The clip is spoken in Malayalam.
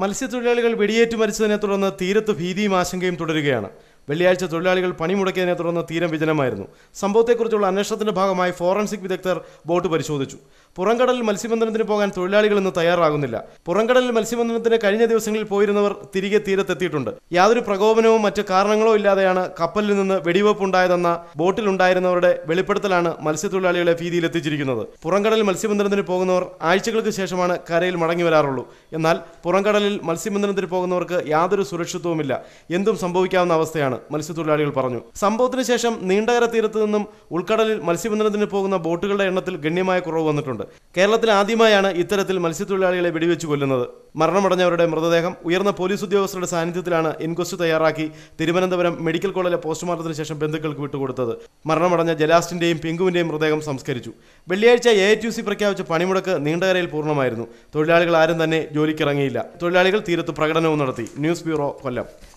മത്സ്യത്തൊഴിലാളികൾ വെടിയേറ്റ് മരിച്ചതിനെ തുടർന്ന് തീരത്ത് ഭീതിയും ആശങ്കയും തുടരുകയാണ് വെള്ളിയാഴ്ച തൊഴിലാളികൾ പണിമുടക്കിയതിനെ തുടർന്ന് തീരം വിജനമായിരുന്നു സംഭവത്തെക്കുറിച്ചുള്ള അന്വേഷണത്തിന്റെ ഭാഗമായി ഫോറൻസിക് വിദഗ്ധർ ബോട്ട് പരിശോധിച്ചു പുറംകടലിൽ മത്സ്യബന്ധനത്തിന് പോകാൻ തൊഴിലാളികൾ ഇന്ന് തയ്യാറാകുന്നില്ല പുറംകടലിൽ മത്സ്യബന്ധനത്തിന് കഴിഞ്ഞ ദിവസങ്ങളിൽ പോയിരുന്നവർ തിരികെ തീരത്തെത്തിയിട്ടുണ്ട് യാതൊരു പ്രകോപനവും മറ്റ് കാരണങ്ങളോ ഇല്ലാതെയാണ് കപ്പലിൽ നിന്ന് ഉണ്ടായതെന്ന ബോട്ടിലുണ്ടായിരുന്നവരുടെ വെളിപ്പെടുത്തലാണ് മത്സ്യത്തൊഴിലാളികളെ ഭീതിയിലെത്തിച്ചിരിക്കുന്നത് പുറംകടലിൽ മത്സ്യബന്ധനത്തിന് പോകുന്നവർ ആഴ്ചകൾക്ക് ശേഷമാണ് കരയിൽ മടങ്ങി വരാറുള്ളൂ എന്നാൽ പുറംകടലിൽ മത്സ്യബന്ധനത്തിന് പോകുന്നവർക്ക് യാതൊരു സുരക്ഷിതവുമില്ല എന്തും സംഭവിക്കാവുന്ന അവസ്ഥയാണ് തുടരുകയാണ് മത്സ്യത്തൊഴിലാളികൾ പറഞ്ഞു സംഭവത്തിന് ശേഷം നീണ്ടകര തീരത്ത് നിന്നും ഉൾക്കടലിൽ മത്സ്യബന്ധനത്തിന് പോകുന്ന ബോട്ടുകളുടെ എണ്ണത്തിൽ ഗണ്യമായ കുറവ് വന്നിട്ടുണ്ട് കേരളത്തിൽ ആദ്യമായാണ് ഇത്തരത്തിൽ മത്സ്യത്തൊഴിലാളികളെ വെടിവെച്ച് കൊല്ലുന്നത് മരണമടഞ്ഞവരുടെ മൃതദേഹം ഉയർന്ന പോലീസ് ഉദ്യോഗസ്ഥരുടെ സാന്നിധ്യത്തിലാണ് ഇൻക്വസ്റ്റ് തയ്യാറാക്കി തിരുവനന്തപുരം മെഡിക്കൽ കോളേജിലെ പോസ്റ്റ്മോർട്ടത്തിന് ശേഷം ബന്ധുക്കൾക്ക് വിട്ടുകൊടുത്തത് മരണമടഞ്ഞ ജലാസ്റ്റിന്റെയും പിങ്കുവിന്റെയും മൃതദേഹം സംസ്കരിച്ചു വെള്ളിയാഴ്ച എ ടു സി പ്രഖ്യാപിച്ച പണിമുടക്ക് നീണ്ടകരയിൽ പൂർണ്ണമായിരുന്നു തൊഴിലാളികൾ ആരും തന്നെ ജോലിക്കിറങ്ങിയില്ല തൊഴിലാളികൾ തീരത്ത് പ്രകടനവും നടത്തി ന്യൂസ് ബ്യൂറോ കൊല്ലം